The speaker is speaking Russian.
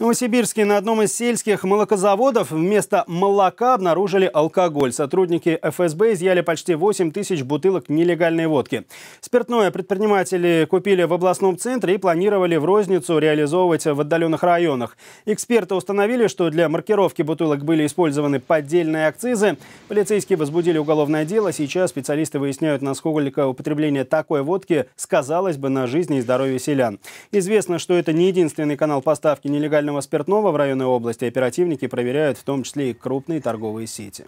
В Новосибирске на одном из сельских молокозаводов вместо молока обнаружили алкоголь. Сотрудники ФСБ изъяли почти 8 тысяч бутылок нелегальной водки. Спиртное предприниматели купили в областном центре и планировали в розницу реализовывать в отдаленных районах. Эксперты установили, что для маркировки бутылок были использованы поддельные акцизы. Полицейские возбудили уголовное дело. Сейчас специалисты выясняют, насколько употребление такой водки сказалось бы на жизни и здоровье селян. Известно, что это не единственный канал поставки нелегальной спиртного в районной области оперативники проверяют в том числе и крупные торговые сети.